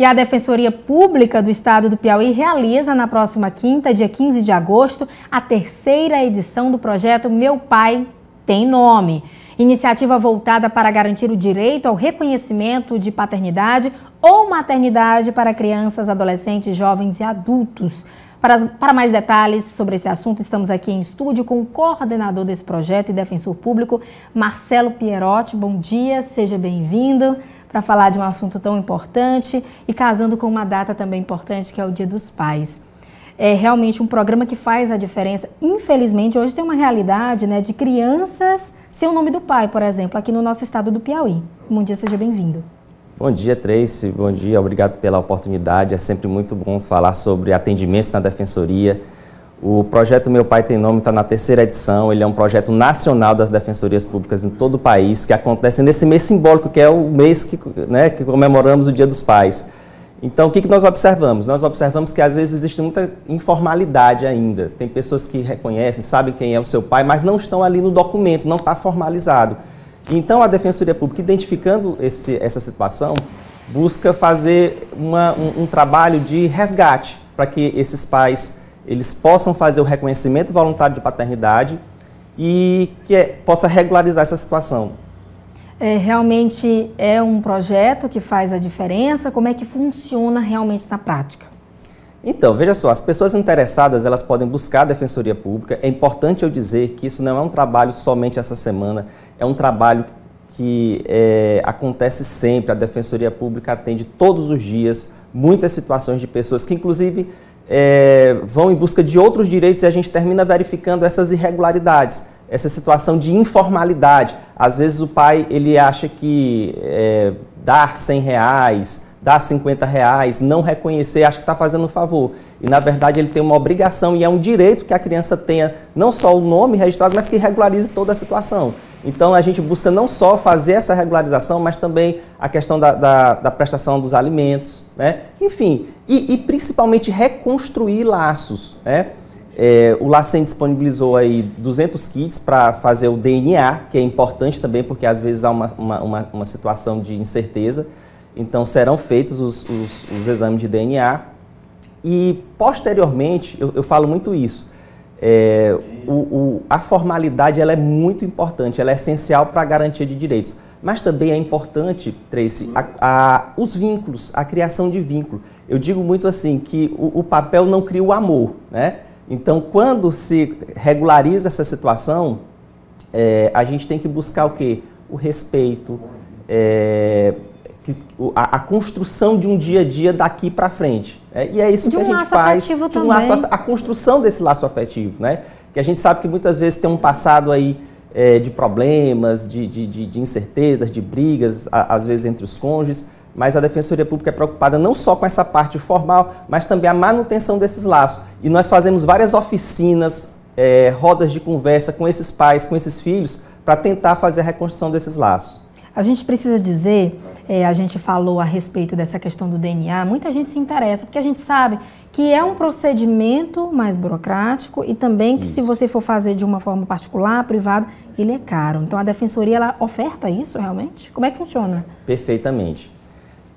E a Defensoria Pública do Estado do Piauí realiza na próxima quinta, dia 15 de agosto, a terceira edição do projeto Meu Pai Tem Nome. Iniciativa voltada para garantir o direito ao reconhecimento de paternidade ou maternidade para crianças, adolescentes, jovens e adultos. Para, para, mais detalhes sobre esse assunto, estamos aqui em estúdio com o coordenador desse projeto e defensor público, Marcelo Pierotti. Bom dia, seja bem-vindo para falar de um assunto tão importante e casando com uma data também importante que é o Dia dos Pais. É realmente um programa que faz a diferença. Infelizmente, hoje tem uma realidade né, de crianças sem o nome do pai, por exemplo, aqui no nosso estado do Piauí. Bom dia, seja bem-vindo. Bom dia, Tracy. Bom dia, obrigado pela oportunidade. É sempre muito bom falar sobre atendimentos na defensoria o projeto Meu Pai Tem Nome está na terceira edição, ele é um projeto nacional das defensorias públicas em todo o país, que acontece nesse mês simbólico, que é o mês que, né, que comemoramos o Dia dos Pais. Então, o que, que nós observamos? Nós observamos que às vezes existe muita informalidade ainda. Tem pessoas que reconhecem, sabem quem é o seu pai, mas não estão ali no documento, não está formalizado. Então, a Defensoria Pública, identificando esse, essa situação, busca fazer uma, um, um trabalho de resgate para que esses pais eles possam fazer o reconhecimento voluntário de paternidade e que é, possa regularizar essa situação. É, realmente é um projeto que faz a diferença? Como é que funciona realmente na prática? Então, veja só, as pessoas interessadas, elas podem buscar a Defensoria Pública. É importante eu dizer que isso não é um trabalho somente essa semana, é um trabalho que é, acontece sempre. A Defensoria Pública atende todos os dias muitas situações de pessoas que, inclusive, é, vão em busca de outros direitos e a gente termina verificando essas irregularidades, essa situação de informalidade. Às vezes o pai ele acha que é, dar 100 reais, dar 50 reais, não reconhecer, acho que está fazendo um favor. E, na verdade, ele tem uma obrigação e é um direito que a criança tenha não só o nome registrado, mas que regularize toda a situação. Então, a gente busca não só fazer essa regularização, mas também a questão da, da, da prestação dos alimentos, né? Enfim, e, e principalmente reconstruir laços, né? É, o LACEN disponibilizou aí 200 kits para fazer o DNA, que é importante também, porque às vezes há uma, uma, uma, uma situação de incerteza. Então serão feitos os, os, os exames de DNA e posteriormente, eu, eu falo muito isso, é, o, o, a formalidade ela é muito importante, ela é essencial para a garantia de direitos. Mas também é importante, Tracy, a, a, os vínculos, a criação de vínculo. Eu digo muito assim que o, o papel não cria o amor, né? Então, quando se regulariza essa situação, é, a gente tem que buscar o quê? O respeito, é, que a, a, construção de um dia a dia daqui para frente. Né? E é isso de que um a gente faz. De um também. laço a construção desse laço afetivo, né? Que a gente sabe que muitas vezes tem um passado aí é, de problemas, de, de, de, incertezas, de brigas, a, às vezes entre os cônjuges, mas a Defensoria Pública é preocupada não só com essa parte formal, mas também a manutenção desses laços. E nós fazemos várias oficinas, é, rodas de conversa com esses pais, com esses filhos, para tentar fazer a reconstrução desses laços. A gente precisa dizer, é, a gente falou a respeito dessa questão do DNA, muita gente se interessa, porque a gente sabe que é um procedimento mais burocrático e também que isso. se você for fazer de uma forma particular, privada, ele é caro. Então a defensoria ela oferta isso realmente? Como é que funciona? Perfeitamente.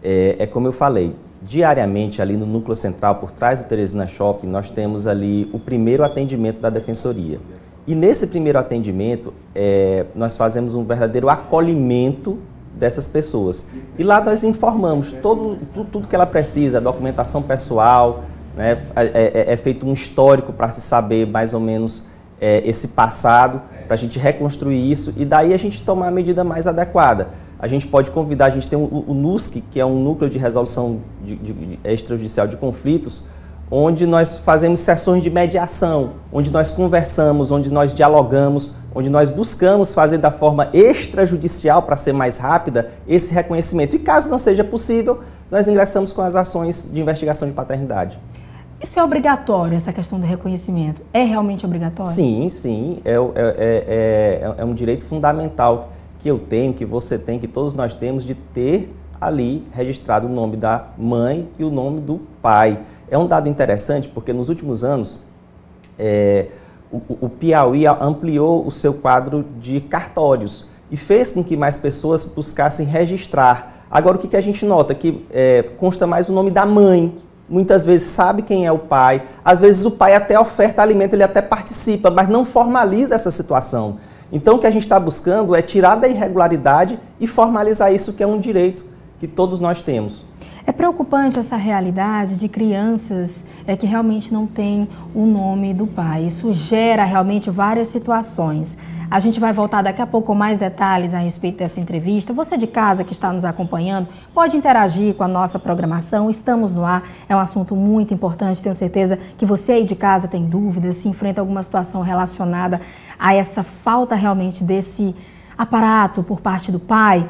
É, é como eu falei, diariamente ali no núcleo central por trás do Teresina Shopping nós temos ali o primeiro atendimento da defensoria. E nesse primeiro atendimento, é, nós fazemos um verdadeiro acolhimento dessas pessoas. E lá nós informamos todo, tudo, tudo que ela precisa, documentação pessoal, né, é, é, é, é feito um histórico para se saber mais ou menos é, esse passado, para a gente reconstruir isso e daí a gente tomar a medida mais adequada. A gente pode convidar, a gente tem o, o NUSC, que é um núcleo de resolução de, de, de extrajudicial de conflitos, onde nós fazemos sessões de mediação, onde nós conversamos, onde nós dialogamos, onde nós buscamos fazer da forma extrajudicial, para ser mais rápida, esse reconhecimento. E caso não seja possível, nós ingressamos com as ações de investigação de paternidade. Isso é obrigatório, essa questão do reconhecimento? É realmente obrigatório? Sim, sim. É, é é, é, é, é um direito fundamental que eu tenho, que você tem, que todos nós temos, de ter ali registrado o nome da mãe e o nome do pai. É um dado interessante porque nos últimos anos é, o, o, Piauí ampliou o seu quadro de cartórios e fez com que mais pessoas buscassem registrar. Agora, o que, que a gente nota? Que é, consta mais o nome da mãe, muitas vezes sabe quem é o pai, às vezes o pai até oferta alimento, ele até participa, mas não formaliza essa situação. Então, o que a gente está buscando é tirar da irregularidade e formalizar isso que é um direito que todos nós temos. É preocupante essa realidade de crianças é, que realmente não têm o nome do pai. Isso gera realmente várias situações. A gente vai voltar daqui a pouco com mais detalhes a respeito dessa entrevista. Você de casa que está nos acompanhando pode interagir com a nossa programação. Estamos no ar, é um assunto muito importante. Tenho certeza que você aí de casa tem dúvidas, se enfrenta alguma situação relacionada a essa falta realmente desse aparato por parte do pai.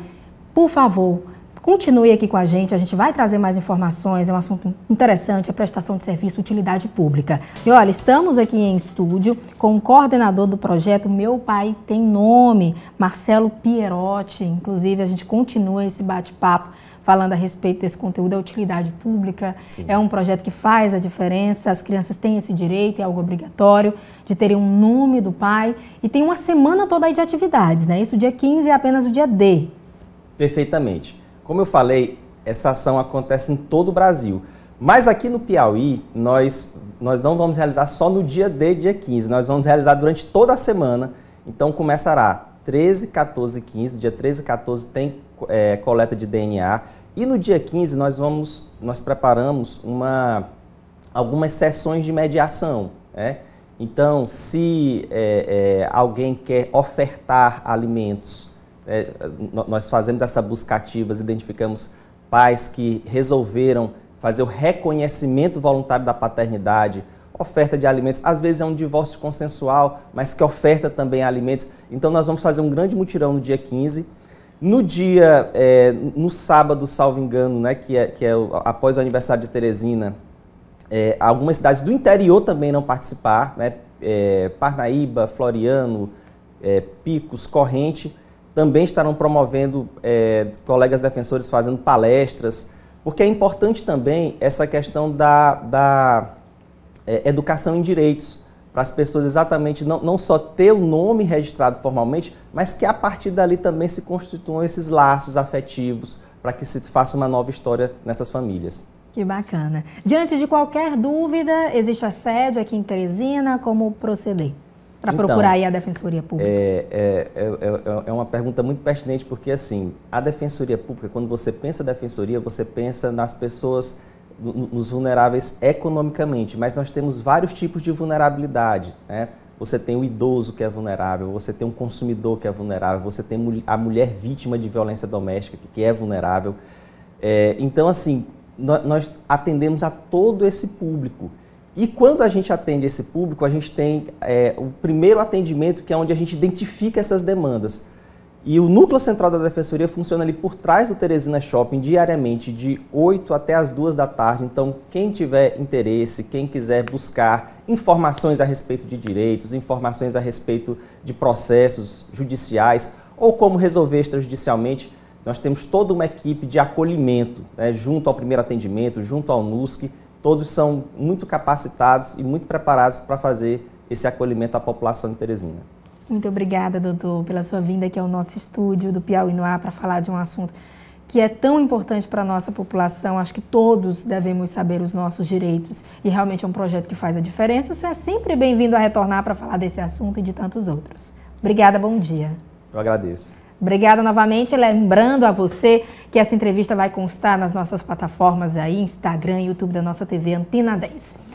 Por favor, Continue aqui com a gente, a gente vai trazer mais informações, é um assunto interessante, a é prestação de serviço, utilidade pública. E olha, estamos aqui em estúdio com o coordenador do projeto Meu Pai Tem Nome, Marcelo Pierotti. Inclusive, a gente continua esse bate-papo falando a respeito desse conteúdo, da é utilidade pública. Sim. É um projeto que faz a diferença, as crianças têm esse direito, é algo obrigatório, de terem um nome do pai. E tem uma semana toda aí de atividades, né? Isso, dia 15 é apenas o dia D. Perfeitamente. Como eu falei, essa ação acontece em todo o Brasil. Mas aqui no Piauí, nós, nós não vamos realizar só no dia D, dia 15, nós vamos realizar durante toda a semana. Então começará 13, 14 e 15. Dia 13 e 14 tem é, coleta de DNA. E no dia 15 nós vamos, nós preparamos uma, algumas sessões de mediação. Né? Então, se é, é, alguém quer ofertar alimentos é, nós fazemos essa busca ativa, identificamos pais que resolveram fazer o reconhecimento voluntário da paternidade, oferta de alimentos. Às vezes é um divórcio consensual, mas que oferta também alimentos. Então nós vamos fazer um grande mutirão no dia 15. No dia, é, no sábado, salvo engano, né, que é, que é o, após o aniversário de Teresina, é, algumas cidades do interior também não participar, né, é, Parnaíba, Floriano, é, Picos, Corrente, também estarão promovendo é, colegas defensores fazendo palestras, porque é importante também essa questão da, da é, educação em direitos, para as pessoas exatamente não, não só ter o nome registrado formalmente, mas que a partir dali também se constituam esses laços afetivos, para que se faça uma nova história nessas famílias. Que bacana. Diante de qualquer dúvida, existe a sede aqui em Teresina, como proceder? para então, procurar aí a Defensoria Pública? É, é, é, é, uma pergunta muito pertinente, porque assim, a Defensoria Pública, quando você pensa Defensoria, você pensa nas pessoas, nos vulneráveis economicamente, mas nós temos vários tipos de vulnerabilidade, né? Você tem o idoso que é vulnerável, você tem um consumidor que é vulnerável, você tem a mulher vítima de violência doméstica que é vulnerável. É, então, assim, nós atendemos a todo esse público. E quando a gente atende esse público, a gente tem é, o primeiro atendimento, que é onde a gente identifica essas demandas. E o núcleo central da defensoria funciona ali por trás do Teresina Shopping diariamente, de 8 até as 2 da tarde. Então, quem tiver interesse, quem quiser buscar informações a respeito de direitos, informações a respeito de processos judiciais ou como resolver extrajudicialmente, nós temos toda uma equipe de acolhimento, né, junto ao primeiro atendimento, junto ao NUSC, todos são muito capacitados e muito preparados para fazer esse acolhimento à população de Teresina. Muito obrigada, doutor, pela sua vinda aqui ao nosso estúdio do Piauí Noir para falar de um assunto que é tão importante para a nossa população. Acho que todos devemos saber os nossos direitos e realmente é um projeto que faz a diferença. O senhor é sempre bem-vindo a retornar para falar desse assunto e de tantos outros. Obrigada, bom dia. Eu agradeço. Obrigada novamente, lembrando a você que essa entrevista vai constar nas nossas plataformas aí, Instagram, YouTube da nossa TV Antena 10.